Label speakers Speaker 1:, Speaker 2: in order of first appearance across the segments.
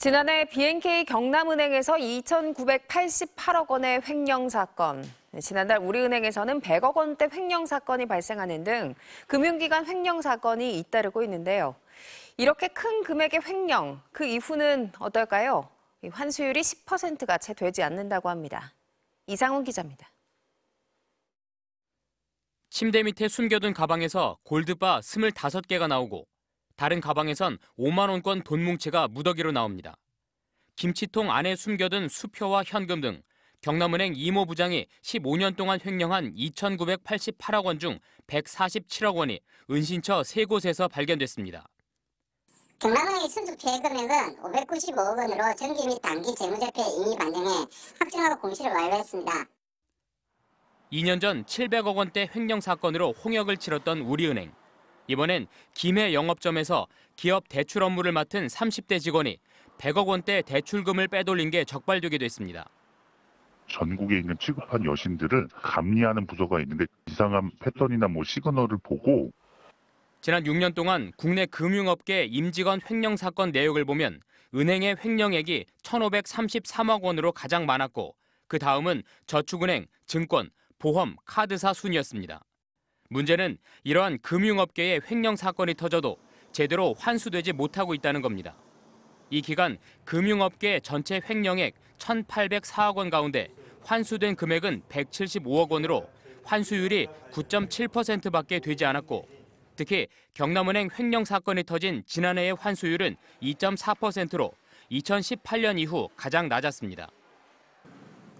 Speaker 1: 지난해 BNK 경남은행에서 2,988억 원의 횡령 사건, 네, 지난달 우리은행에서는 100억 원대 횡령 사건이 발생하는 등 금융기관 횡령 사건이 잇따르고 있는데요. 이렇게 큰 금액의 횡령, 그 이후는 어떨까요? 환수율이 10%가 채 되지 않는다고 합니다. 이상훈 기자입니다.
Speaker 2: 침대 밑에 숨겨둔 가방에서 골드바 25개가 나오고 다른 가방에선 5만 원권 돈 뭉치가 무더기로 나옵니다. 김치통 안에 숨겨둔 수표와 현금 등 경남은행 이모 부장이 15년 동안 횡령한 2,988억 원 중 147억 원이 은신처 세 곳에서 발견됐습니다.
Speaker 3: 경남은행의 순수 피해
Speaker 1: 금액은 595억 원으로 정기 및 단기 재무제표 에 이미 반영해 확정하고 공시를 완료했습니다.
Speaker 2: 2년 전 700억 원대 횡령 사건으로 홍역을 치렀던 우리은행. 이번엔 김해 영업점에서 기업 대출 업무를 맡은 30대 직원이 100억 원대 대출금을 빼돌린 게 적발되기도 했습니다. 전국에 있는 취급한 여신들을 감리하는 부서가 있는데 이상한 패턴이나 뭐 시그널을 보고 지난 6년 동안 국내 금융업계 임직원 횡령 사건 내역을 보면 은행의 횡령액이 1,533억 원으로 가장 많았고 그 다음은 저축은행, 증권, 보험, 카드사 순이었습니다. 문제는 이러한 금융업계의 횡령 사건이 터져도 제대로 환수되지 못하고 있다는 겁니다. 이 기간 금융업계 전체 횡령액 1,804억 원 가운데 환수된 금액은 175억 원으로 환수율이 9.7%밖에 되지 않았고 특히 경남은행 횡령 사건이 터진 지난해의 환수율은 2.4%로 2018년 이후 가장 낮았습니다.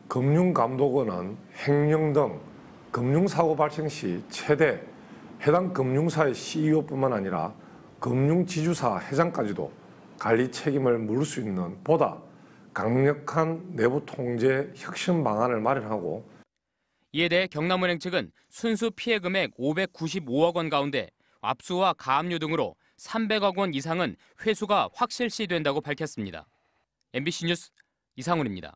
Speaker 3: 금융감독원은 횡령 등 금융사고 발생 시 최대 해당 금융사의 CEO뿐만 아니라 금융지주사 회장까지도 관리 책임을 물을 수 있는 보다 강력한 내부 통제 혁신 방안을 마련하고
Speaker 2: 이에 대해 경남은행 측은 순수 피해 금액 595억 원 가운데 압수와 가압류 등으로 300억 원 이상은 회수가 확실시 된다고 밝혔습니다. MBC 뉴스 이상훈입니다.